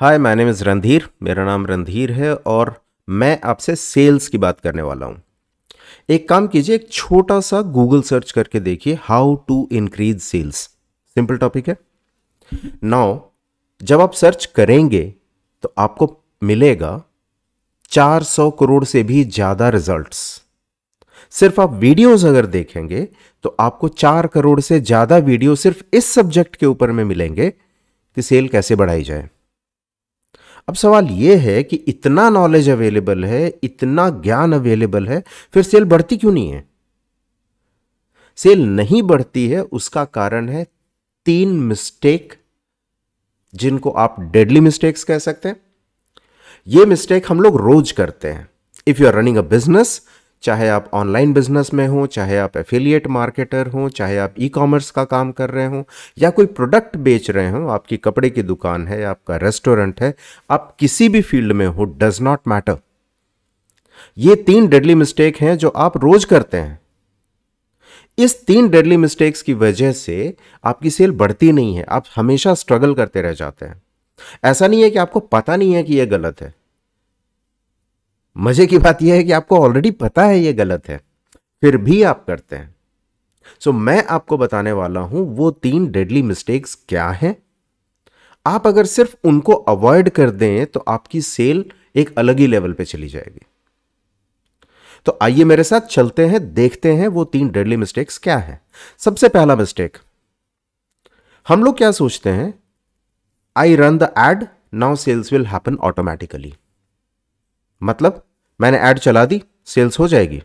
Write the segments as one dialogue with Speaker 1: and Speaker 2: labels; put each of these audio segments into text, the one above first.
Speaker 1: hi my name is Randhir मेरा नाम रणधीर है और मैं आपसे सेल्स की बात करने वाला हूँ एक काम कीजिए एक छोटा सा गूगल सर्च करके देखिए how to increase sales simple topic है नाउ जब आप सर्च करेंगे तो आपको मिलेगा 400 करोड़ से भी ज़्यादा रिजल्ट्स सिर्फ आप वीडियोस अगर देखेंगे तो आपको चार करोड़ से ज़्यादा वीडियो सिर्फ इस सब्जेक्ट के ऊपर में मिलेंगे कि सेल कैसे बढ़ाई जाए अब सवाल ये है कि इतना नॉलेज अवेलेबल है इतना ज्ञान अवेलेबल है फिर सेल बढ़ती क्यों नहीं है सेल नहीं बढ़ती है उसका कारण है तीन मिस्टेक जिनको आप डेडली मिस्टेक्स कह सकते हैं ये मिस्टेक हम लोग रोज करते हैं if you are running a business चाहे आप ऑनलाइन बिजनेस में हो चाहे आप एफिलिएट मार्केटर हो चाहे आप ई कॉमर्स का काम कर रहे हो या कोई प्रोडक्ट बेच रहे हो आपकी कपड़े की दुकान है आपका रेस्टोरेंट है आप किसी भी फील्ड में हो डज नॉट मैटर ये तीन डेडली मिस्टेक हैं जो आप रोज करते हैं इस तीन डेडली मिस्टेक्स की वजह से आपकी सेल बढ़ती नहीं है आप हमेशा स्ट्रगल करते रह जाते हैं ऐसा नहीं है कि आपको पता नहीं है कि यह गलत है मज़े की बात यह है कि आपको ऑलरेडी पता है ये गलत है फिर भी आप करते हैं सो so, मैं आपको बताने वाला हूं वो तीन डेडली मिस्टेक्स क्या हैं आप अगर सिर्फ उनको अवॉइड कर दें तो आपकी सेल एक अलग ही लेवल पे चली जाएगी तो आइए मेरे साथ चलते हैं देखते हैं वो तीन डेडली मिस्टेक्स क्या है सबसे पहला मिस्टेक हम लोग क्या सोचते हैं I run the ad now sales will happen automatically मतलब मैंने ऐड चला दी सेल्स हो जाएगी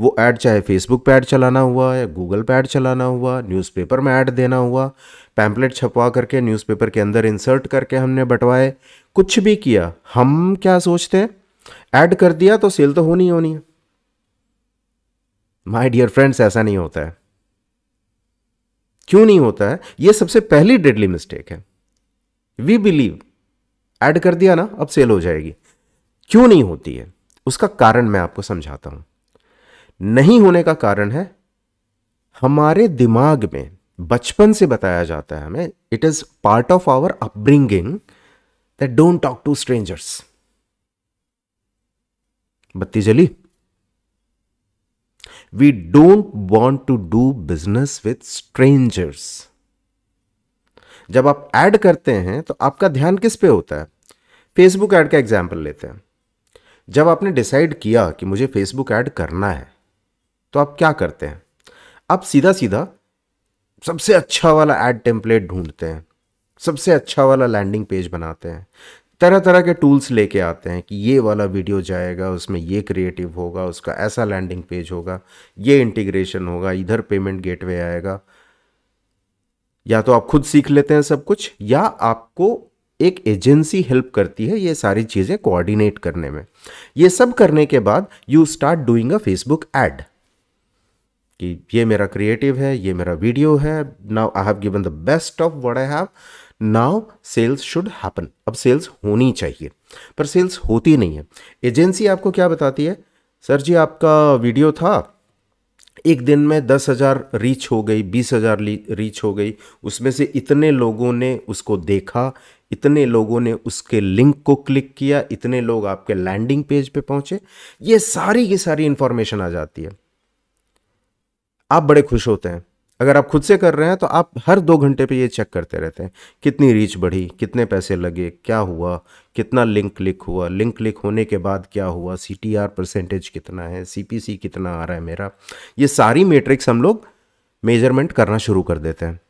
Speaker 1: वो ऐड चाहे फेसबुक पर ऐड चलाना हुआ या गूगल पर ऐड चलाना हुआ न्यूज़पेपर में ऐड देना हुआ पैम्पलेट छपवा करके न्यूज़पेपर के अंदर इंसर्ट करके हमने बंटवाए कुछ भी किया हम क्या सोचते हैं ऐड कर दिया तो सेल तो होनी होनी है माय डियर फ्रेंड्स ऐसा नहीं होता है क्यों नहीं होता है ये सबसे पहली डेडली मिस्टेक है वी बिलीव ऐड कर दिया ना अब सेल हो जाएगी क्यों नहीं होती है उसका कारण मैं आपको समझाता हूं नहीं होने का कारण है हमारे दिमाग में बचपन से बताया जाता है हमें it is part of our upbringing that don't talk to strangers बत्ती जली we don't want to do business with strangers जब आप ऐड करते हैं तो आपका ध्यान किस पे होता है फेसबुक ऐड का एग्जाम्पल लेते हैं जब आपने डिसाइड किया कि मुझे फेसबुक ऐड करना है तो आप क्या करते हैं आप सीधा सीधा सबसे अच्छा वाला ऐड टेम्पलेट ढूंढते हैं सबसे अच्छा वाला लैंडिंग पेज बनाते हैं तरह तरह के टूल्स लेके आते हैं कि ये वाला वीडियो जाएगा उसमें ये क्रिएटिव होगा उसका ऐसा लैंडिंग पेज होगा ये इंटीग्रेशन होगा इधर पेमेंट गेटवे आएगा या तो आप खुद सीख लेते हैं सब कुछ या आपको एक एजेंसी हेल्प करती है ये सारी चीज़ें कोऑर्डिनेट करने में ये सब करने के बाद you start doing a Facebook ad कि ये मेरा क्रिएटिव है ये मेरा वीडियो है now I have given the best of what I have now sales should happen अब सेल्स होनी चाहिए पर सेल्स होती नहीं है एजेंसी आपको क्या बताती है सर जी आपका वीडियो था एक दिन में दस हज़ार रीच हो गई बीस हज़ार रीच हो गई उसमें से इतने लोगों ने उसको देखा इतने लोगों ने उसके लिंक को क्लिक किया इतने लोग आपके लैंडिंग पेज पे पहुंचे ये सारी की सारी इंफॉर्मेशन आ जाती है आप बड़े खुश होते हैं अगर आप खुद से कर रहे हैं तो आप हर दो घंटे पे ये चेक करते रहते हैं कितनी रीच बढ़ी कितने पैसे लगे क्या हुआ कितना लिंक क्लिक हुआ लिंक क्लिक होने के बाद क्या हुआ सी परसेंटेज कितना है सी कितना आ रहा है मेरा ये सारी मेट्रिक्स हम लोग मेजरमेंट करना शुरू कर देते हैं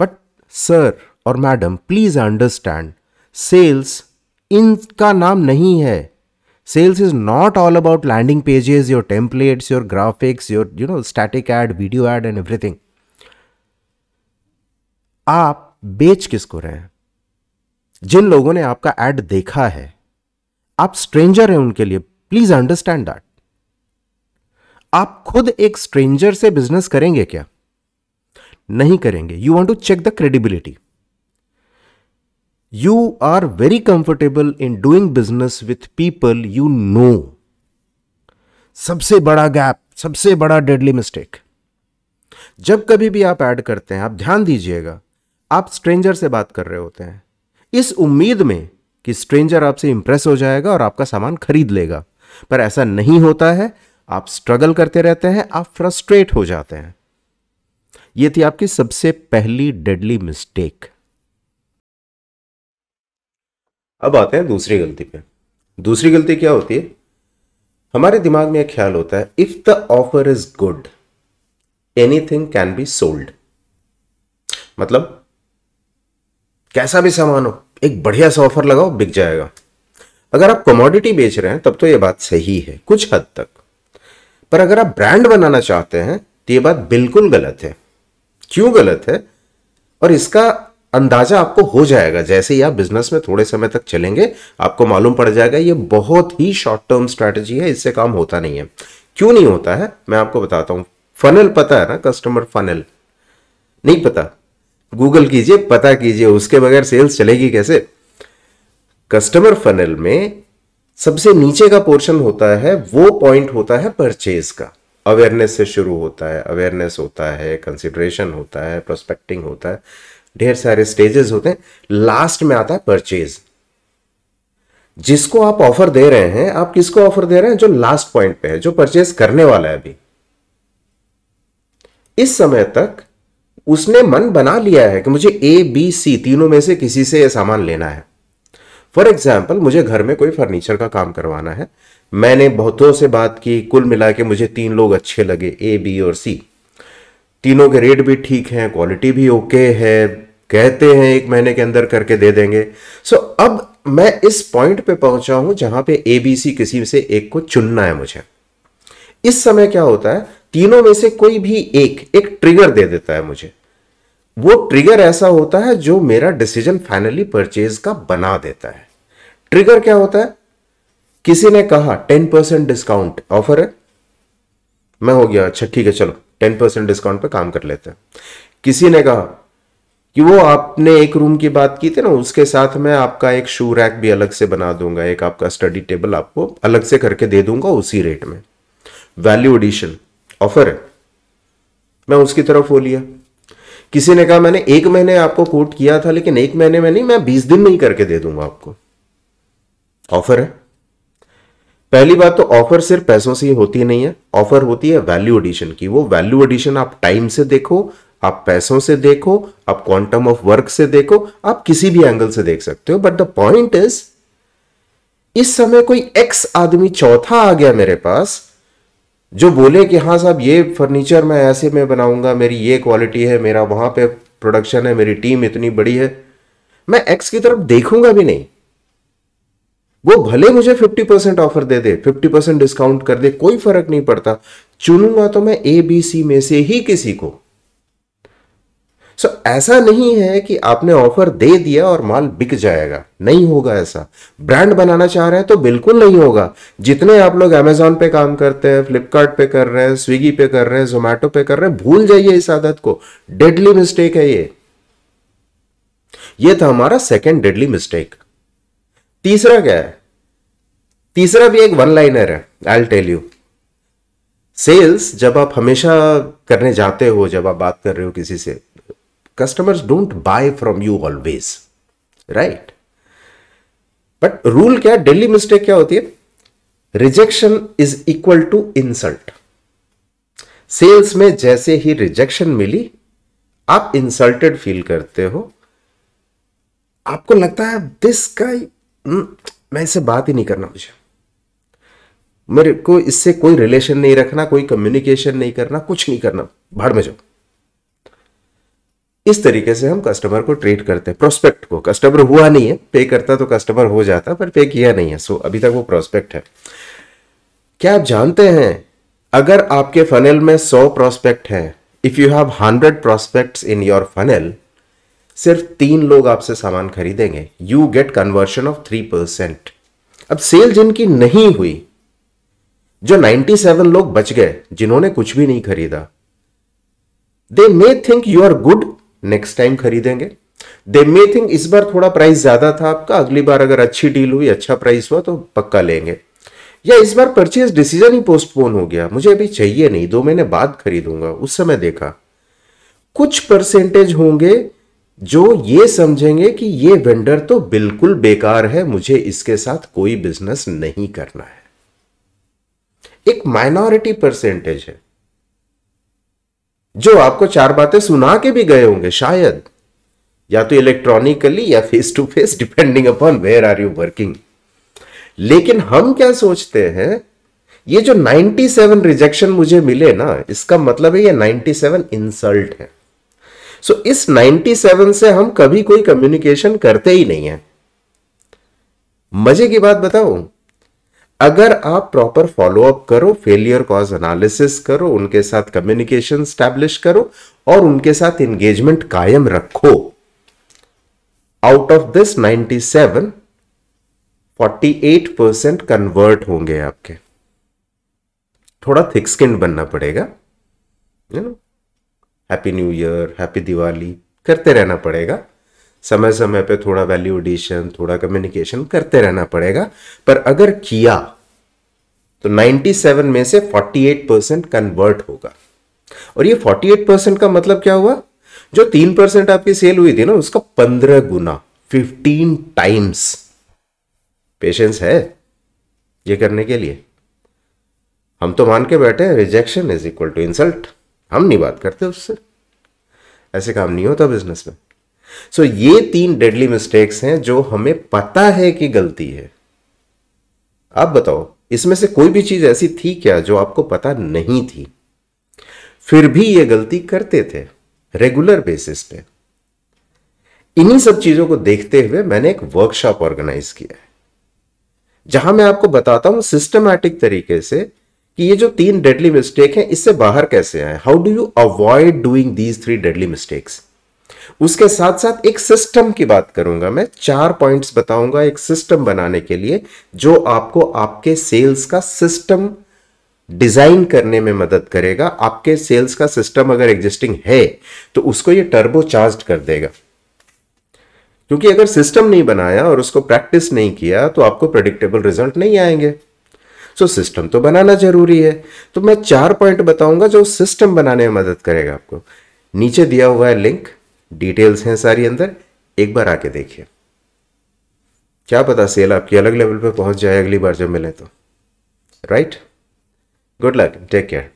Speaker 1: बट सर और मैडम प्लीज अंडरस्टैंड सेल्स इनका नाम नहीं है sales is not all about landing pages your templates your graphics your you know static ad video ad and everything आप बेच किसको रहे हैं जिन लोगों ने आपका एड देखा है आप स्ट्रेंजर हैं उनके लिए प्लीज अंडरस्टैंड दैट आप खुद एक स्ट्रेंजर से बिजनेस करेंगे क्या नहीं करेंगे you want to check the credibility you are very comfortable in doing business with people you know सबसे बड़ा गैप सबसे बड़ा डेडली मिस्टेक जब कभी भी आप ऐड करते हैं आप ध्यान दीजिएगा आप स्ट्रेंजर से बात कर रहे होते हैं इस उम्मीद में कि स्ट्रेंजर आपसे इंप्रेस हो जाएगा और आपका सामान खरीद लेगा पर ऐसा नहीं होता है आप स्ट्रगल करते रहते हैं आप फ्रस्ट्रेट हो जाते हैं यह थी आपकी सबसे पहली डेडली मिस्टेक अब आते हैं दूसरी गलती पे दूसरी गलती क्या होती है हमारे दिमाग में एक ख्याल होता है if the offer is good anything can be sold मतलब कैसा भी सामान हो एक बढ़िया सा ऑफर लगाओ बिक जाएगा अगर आप कमोडिटी बेच रहे हैं तब तो यह बात सही है कुछ हद तक पर अगर आप ब्रांड बनाना चाहते हैं तो यह बात बिल्कुल गलत है क्यों गलत है और इसका अंदाज़ा आपको हो जाएगा जैसे ही आप बिजनेस में थोड़े समय तक चलेंगे आपको मालूम पड़ जाएगा ये बहुत ही शॉर्ट टर्म स्ट्रैटेजी है इससे काम होता नहीं है क्यों नहीं होता है मैं आपको बताता हूं फनल पता है ना कस्टमर फनल नहीं पता गूगल कीजिए पता कीजिए उसके बगैर सेल्स चलेगी कैसे कस्टमर फनल में सबसे नीचे का पोर्शन होता है वो पॉइंट होता है परचेज का अवेयरनेस से शुरू होता है अवेयरनेस होता है कंसिडरेशन होता है प्रोस्पेक्टिंग होता है ढेर सारे स्टेजेस होते हैं लास्ट में आता है परचेज जिसको आप ऑफर दे रहे हैं आप किसको ऑफर दे रहे हैं जो लास्ट पॉइंट पे है जो परचेज करने वाला है अभी इस समय तक उसने मन बना लिया है कि मुझे ए बी सी तीनों में से किसी से यह सामान लेना है फॉर एग्जाम्पल मुझे घर में कोई फर्नीचर का काम करवाना है मैंने बहुतों से बात की कुल मिला के मुझे तीन लोग अच्छे लगे ए बी और सी तीनों के रेट भी ठीक हैं क्वालिटी भी ओके है कहते हैं एक महीने के अंदर करके दे देंगे सो so, अब मैं इस पॉइंट पे पहुंचा हूं जहां पे एबीसी किसी से एक को चुनना है मुझे इस समय क्या होता है तीनों में से कोई भी एक एक ट्रिगर दे देता है मुझे वो ट्रिगर ऐसा होता है जो मेरा डिसीजन फाइनली परचेज का बना देता है ट्रिगर क्या होता है किसी ने कहा टेन परसेंट डिस्काउंट ऑफर है मैं हो गया अच्छा ठीक है चलो टेन परसेंट डिस्काउंट पे काम कर लेते हैं किसी ने कहा कि वो आपने एक रूम की बात की थी ना उसके साथ मैं आपका एक शू रैक भी अलग से बना दूंगा एक आपका स्टडी टेबल आपको अलग से करके दे दूंगा उसी रेट में वैल्यू एडिशन ऑफर है मैं उसकी तरफ हो लिया किसी ने कहा मैंने एक महीने आपको कोट किया था लेकिन एक महीने में नहीं मैं बीस दिन में ही करके दे दूंगा आपको ऑफर है पहली बात तो ऑफर सिर्फ पैसों से ही होती नहीं है ऑफर होती है वैल्यू एडिशन की वो वैल्यू एडिशन आप टाइम से देखो आप पैसों से देखो आप क्वांटम ऑफ वर्क से देखो आप किसी भी एंगल से देख सकते हो बट द पॉइंट इज इस समय कोई एक्स आदमी चौथा आ गया मेरे पास जो बोले कि हाँ साहब ये फर्नीचर मैं ऐसे में बनाऊंगा मेरी ये क्वालिटी है मेरा वहां पे प्रोडक्शन है मेरी टीम इतनी बड़ी है मैं एक्स की तरफ देखूंगा भी नहीं वो भले मुझे 50 परसेंट ऑफर दे दे 50 परसेंट डिस्काउंट कर दे कोई फर्क नहीं पड़ता चुनूंगा तो मैं ए बी सी में से ही किसी को सो so, ऐसा नहीं है कि आपने ऑफर दे दिया और माल बिक जाएगा नहीं होगा ऐसा ब्रांड बनाना चाह रहे हैं तो बिल्कुल नहीं होगा जितने आप लोग अमेजोन पे काम करते हैं फ्लिपकार्ट पे कर रहे हैं स्विगी पे कर रहे हैं जोमेटो पे कर रहे हैं भूल जाइए इस आदत को डेडली मिस्टेक है ये ये था हमारा सेकेंड डेडली मिस्टेक तीसरा क्या है तीसरा भी एक वन लाइनर है आई टेल यू सेल्स जब आप हमेशा करने जाते हो जब आप बात कर रहे हो किसी से customers don't buy from you always right but rule क्या डेली मिस्टेक क्या होती है rejection is equal to insult sales में जैसे ही रिजेक्शन मिली आप इंसल्टेड फील करते हो आपको लगता है दिस का हम्म, मैं इसे बात ही नहीं करना मुझे मेरे को इससे कोई रिलेशन नहीं रखना कोई कम्युनिकेशन नहीं करना कुछ नहीं करना भाड़ में जाओ इस तरीके से हम कस्टमर को ट्रीट करते हैं प्रोस्पेक्ट को कस्टमर हुआ नहीं है पे करता तो कस्टमर हो जाता पर पे किया नहीं है सो अभी तक वो प्रोस्पेक्ट है क्या आप जानते हैं अगर आपके फनेल में 100 प्रोस्पेक्ट हैं if you have 100 prospect in your funnel सिर्फ तीन लोग आपसे सामान खरीदेंगे you get conversion of three percent अब सेल जिनकी नहीं हुई जो 97 लोग बच गए जिन्होंने कुछ भी नहीं खरीदा they may think you are good next time खरीदेंगे दे मे थिंक इस बार थोड़ा प्राइस ज्यादा था आपका अगली बार अगर अच्छी डील हुई अच्छा प्राइस हुआ तो पक्का लेंगे या इस बार परचेज डिसीजन ही पोस्टपोन हो गया मुझे अभी चाहिए नहीं दो महीने बाद खरीदूंगा उस समय देखा कुछ परसेंटेज होंगे जो ये समझेंगे कि ये वेंडर तो बिल्कुल बेकार है मुझे इसके साथ कोई बिजनेस नहीं करना है एक माइनॉरिटी परसेंटेज है जो आपको चार बातें सुना के भी गए होंगे शायद या तो इलेक्ट्रॉनिकली या face to face depending upon where are you working लेकिन हम क्या सोचते हैं ये जो 97 रिजेक्शन मुझे मिले ना इसका मतलब है ये 97 इंसल्ट है सो so, इस 97 से हम कभी कोई कम्युनिकेशन करते ही नहीं है मजे की बात बताऊं अगर आप प्रॉपर फॉलोअप करो फेलियर कॉज एनालिसिस करो उनके साथ कम्युनिकेशन स्टैब्लिश करो और उनके साथ एंगेजमेंट कायम रखो out of this 97 48 percent convert होंगे आपके थोड़ा थिक स्किन बनना पड़ेगा you know happy new year happy Diwali करते रहना पड़ेगा समय समय पे थोड़ा वैल्यू एडिशन थोड़ा कम्युनिकेशन करते रहना पड़ेगा पर अगर किया तो 97 में से 48 परसेंट कन्वर्ट होगा और ये 48 परसेंट का मतलब क्या हुआ जो तीन परसेंट आपकी सेल हुई थी ना उसका पंद्रह गुना फिफ्टीन टाइम्स पेशेंस है ये करने के लिए हम तो मान के बैठे हैं rejection is equal to insult हम नहीं बात करते उससे ऐसे काम नहीं होता बिजनेस में सो so, ये तीन डेडली मिस्टेक्स हैं जो हमें पता है कि गलती है आप बताओ इसमें से कोई भी चीज़ ऐसी थी क्या जो आपको पता नहीं थी फिर भी ये गलती करते थे रेगुलर बेसिस पे इन्हीं सब चीज़ों को देखते हुए मैंने एक वर्कशॉप ऑर्गेनाइज किया है जहां मैं आपको बताता हूं सिस्टमैटिक तरीके से कि ये जो तीन डेडली मिस्टेक हैं इससे बाहर कैसे आए how do you avoid doing these three deadly mistakes उसके साथ साथ एक सिस्टम की बात करूंगा मैं चार पॉइंट्स बताऊंगा एक सिस्टम बनाने के लिए जो आपको आपके सेल्स का सिस्टम डिजाइन करने में मदद करेगा आपके सेल्स का सिस्टम अगर एग्जिस्टिंग है तो उसको ये टर्बो चार्ज कर देगा क्योंकि अगर सिस्टम नहीं बनाया और उसको प्रैक्टिस नहीं किया तो आपको प्रडिक्टेबल रिजल्ट नहीं आएंगे सो so, सिस्टम तो बनाना जरूरी है तो मैं चार पॉइंट बताऊंगा जो सिस्टम बनाने में मदद करेगा आपको नीचे दिया हुआ है लिंक डिटेल्स हैं सारी अंदर एक बार आके देखिए क्या पता सेल आपकी अलग लेवल पे पहुंच जाए अगली बार जब मिले तो right good luck take care